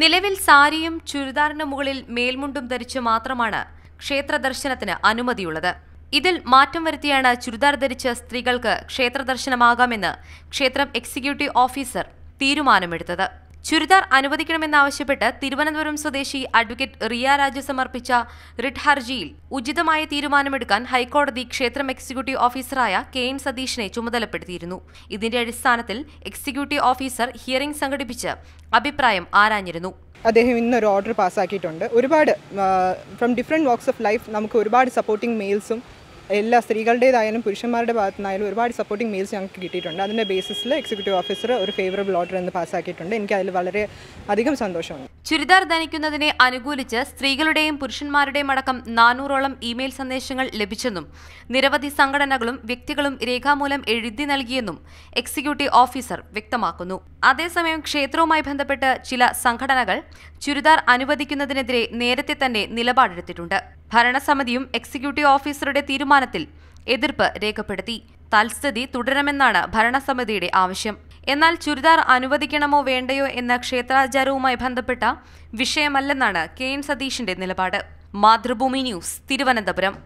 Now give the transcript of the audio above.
നിലവിൽ സാരിയും ചുരിദാറിന് മുകളിൽ മേൽമുണ്ടും ധരിച്ച് മാത്രമാണ് ക്ഷേത്ര ദർശനത്തിന് അനുമതിയുള്ളത് ഇതിൽ മാറ്റം വരുത്തിയാണ് ചുരിദാർ ധരിച്ച സ്ത്രീകൾക്ക് ക്ഷേത്ര ദർശനമാകാമെന്ന് ക്ഷേത്രം എക്സിക്യൂട്ടീവ് ഓഫീസർ തീരുമാനമെടുത്തത് ചുരിദാർ അനുവദിക്കണമെന്നാവശ്യപ്പെട്ട് തിരുവനന്തപുരം സ്വദേശി അഡ്വക്കേറ്റ് റിയ രാജു സമർപ്പിച്ച റിട്ട് ഹർജിയിൽ ഉചിതമായ തീരുമാനമെടുക്കാൻ ഹൈക്കോടതി ക്ഷേത്രം എക്സിക്യൂട്ടീവ് ഓഫീസറായ കെ എൻ സതീഷിനെ ചുമതലപ്പെടുത്തിയിരുന്നു ഇതിന്റെ അടിസ്ഥാനത്തിൽ എക്സിക്യൂട്ടീവ് ഓഫീസർ ഹിയറിംഗ് സംഘടിപ്പിച്ച് അഭിപ്രായം ആരാഞ്ഞിരുന്നു അദ്ദേഹം ഇന്നൊരു ഓർഡർ പാസ്സാക്കിയിട്ടുണ്ട് ഒരുപാട് from different walks of life നമുക്ക് ഒരുപാട് സപ്പോർട്ടിംഗ് മെയിൽസും എല്ലാ സ്ത്രീകളുടേതായാലും പുരുഷന്മാരുടെ ഭാഗത്തുനിന്നായാലും ഒരുപാട് സപ്പോർട്ടിംഗ് മെയിൽസ് ഞങ്ങൾക്ക് കിട്ടിയിട്ടുണ്ട് അതിൻ്റെ ബേസിസിൽ എക്സിക്യൂട്ടീവ് ഓഫീസർ ഒരു ഫേവറബിൾ ഓർഡർ എന്ന് പാസ്സാക്കിയിട്ടുണ്ട് എനിക്ക് അതിൽ വളരെ അധികം സന്തോഷമുണ്ട് ചുരിദാർ ധനിക്കുന്നതിനെ അനുകൂലിച്ച് സ്ത്രീകളുടെയും പുരുഷന്മാരുടെയും അടക്കം നാനൂറോളം ഇമെയിൽ സന്ദേശങ്ങൾ ലഭിച്ചെന്നും നിരവധി സംഘടനകളും വ്യക്തികളും രേഖാമൂലം എഴുതി നൽകിയെന്നും എക്സിക്യൂട്ടീവ് ഓഫീസർ വ്യക്തമാക്കുന്നു അതേസമയം ക്ഷേത്രവുമായി ബന്ധപ്പെട്ട് ചില സംഘടനകൾ ചുരിദാർ അനുവദിക്കുന്നതിനെതിരെ നേരത്തെ തന്നെ നിലപാടെടുത്തിട്ടുണ്ട് ഭരണസമിതിയും എക്സിക്യൂട്ടീവ് ഓഫീസറുടെ തീരുമാനത്തിൽ എതിർപ്പ് രേഖപ്പെടുത്തി തൽസ്ഥിതി തുടരണമെന്നാണ് ഭരണസമിതിയുടെ ആവശ്യം എന്നാൽ ചുരിദാർ അനുവദിക്കണമോ വേണ്ടയോ എന്ന ക്ഷേത്രാചാരവുമായി ബന്ധപ്പെട്ട വിഷയമല്ലെന്നാണ് കെ എൻ സതീഷിന്റെ നിലപാട് മാതൃഭൂമി ന്യൂസ് തിരുവനന്തപുരം